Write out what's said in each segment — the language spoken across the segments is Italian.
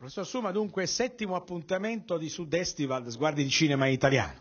Professor Suma, dunque, settimo appuntamento di Sud Estival, Sguardi di Cinema Italiano.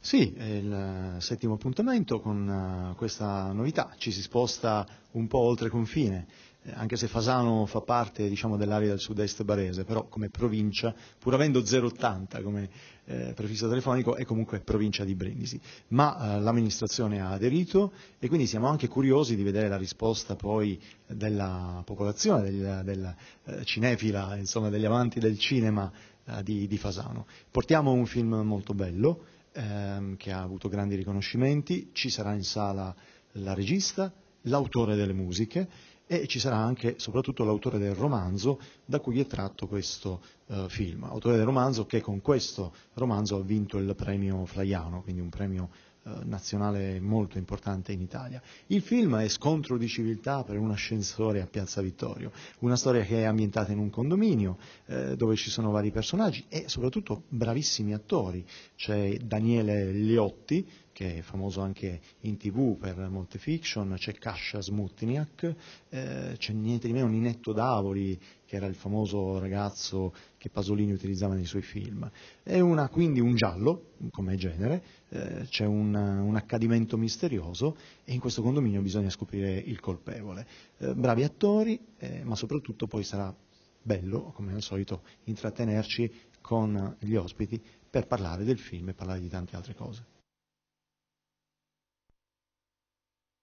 Sì, è il settimo appuntamento con eh, questa novità, ci si sposta un po' oltre confine, eh, anche se Fasano fa parte diciamo, dell'area del sud-est barese, però come provincia, pur avendo 080 come eh, prefisso telefonico, è comunque provincia di Brindisi. Ma eh, l'amministrazione ha aderito e quindi siamo anche curiosi di vedere la risposta poi della popolazione, del, del eh, cinefila, insomma degli amanti del cinema eh, di, di Fasano. Portiamo un film molto bello ehm, che ha avuto grandi riconoscimenti, ci sarà in sala la regista, l'autore delle musiche e ci sarà anche soprattutto l'autore del romanzo da cui è tratto questo eh, film, autore del romanzo che con questo romanzo ha vinto il premio Flaiano, quindi un premio eh, nazionale molto importante in Italia. Il film è Scontro di civiltà per un ascensore a Piazza Vittorio, una storia che è ambientata in un condominio eh, dove ci sono vari personaggi e soprattutto bravissimi attori. C'è Daniele Liotti, che è famoso anche in tv per molte fiction, c'è Kasia Smutniak, eh, c'è niente di meno Ninetto Davoli, che era il famoso ragazzo che Pasolini utilizzava nei suoi film. È una, quindi un giallo, come genere, eh, c'è un, un, accadimento misterioso e in questo condominio bisogna scoprire il colpevole. Eh, bravi attori, eh, ma soprattutto poi sarà bello, come al solito, intrattenerci con gli ospiti per parlare del film e parlare di tante altre cose.